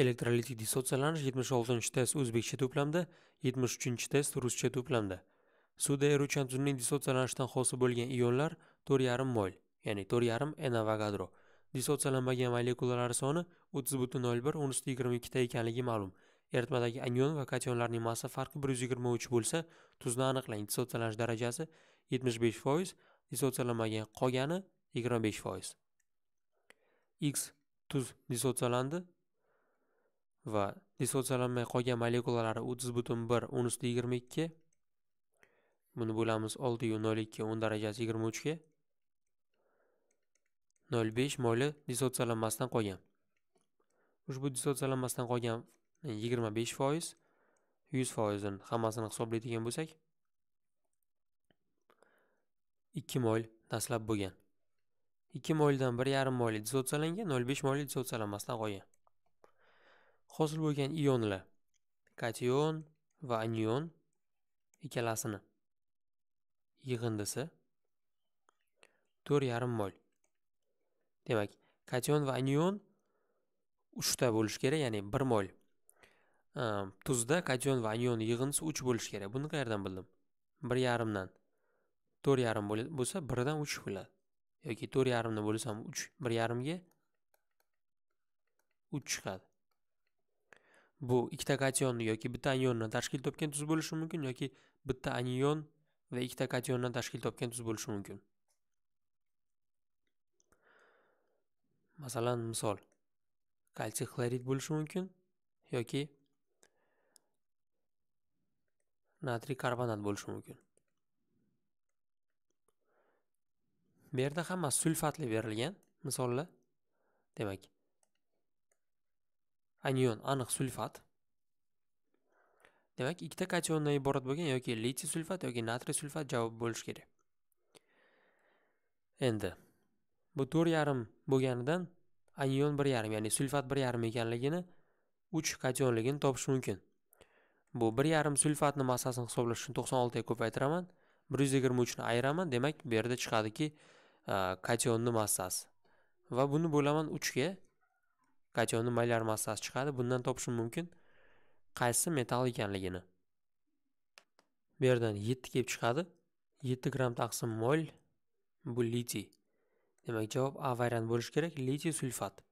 elektrolitik dissotsiyalanish 76 test o'zbekcha to'plamda 73 test ruscha to'plamda suvda eruvchan tuzning dissotsialanishdan hosil bo'lgan ionlar 4,5 mol ya'ni 4,5 enavogadro dissotsiyalanmagan molekulalar soni 30.01 o'n usti 22 ta ekanligi ma'lum eritmadagi anion va kationlarning massa farqi 123 bo'lsa tuzni aniqlang dissotsialanish darajasi 75 foiz qolgani 25 foiz x tuz dissotsiyalandi va dissotsiyalanmay qolgan molekulalari o'ttiz butun bir o'n usti yigirma ikki buni bo'lamiz oltiyu nol ikki o'n darajasi yigirma uchga nol besh moli dissotsiyalanmasdan qolgan ushbu dissotsiyalanmasdan qolgan e, yigirma besh foiz yuz foizini hammasini hisoblaydigan bo'lsak ikki mol dastlab bo'lgan ikki moldan bir yarim moli dissotsiyalangan nol besh moli dissotsiyalanmasdan qolgan hosil bo'lgan ionlar kation va anion ikkalasini yig'indisi to'rt yarim mol demak kation va anion uchta bo'lishi kerak ya'ni bir mol ehm, tuzda kation va anion yig'indisi uch bo'lishi kerak buni qayerdan bildim bir yarimdan to'rt yarim bo'lsa birdan uch bo'ladi yoki to'rt yarimni bo'lsam uch bir yarimga uch chiqadi bu ikkita kationni yoki bitta anionni tashkil topgan tuz bo'lishi mumkin yoki bitta anion va ikkita kationdan tashkil topgan tuz bo'lishi mumkin masalan misol kalsiy xlorid bo'lishi mumkin yoki natriy karbonat bo'lishi mumkin bu yerda hammasi sulfatli berilgan misollar demak anion aniq sulfat demak ikkita kationdan iborat bo'lgan yoki litiy sulfat yoki natriy sulfat javob bo'lishi kerak endi bu to'rt yarim bo'lganidan anion bir yarim ya'ni sulfat bir yarim ekanligini uch kationligini topish mumkin bu bir yarim sulfatni massasini hisoblash uchun to'qson oltiga ko'paytiraman bir yuz yigirma uchni ayiraman demak bu yerda chiqadiki kationni massasi va buni bo'laman uchga kationni maylar massasi chiqadi. Bundan topishim mumkin qaysi metall ekanligini. Bu yerdan 7 kelib chiqadi. 7 gramm taqsim mol bu litiy. Demak, javob A variant bo'lishi kerak, litiy sulfat.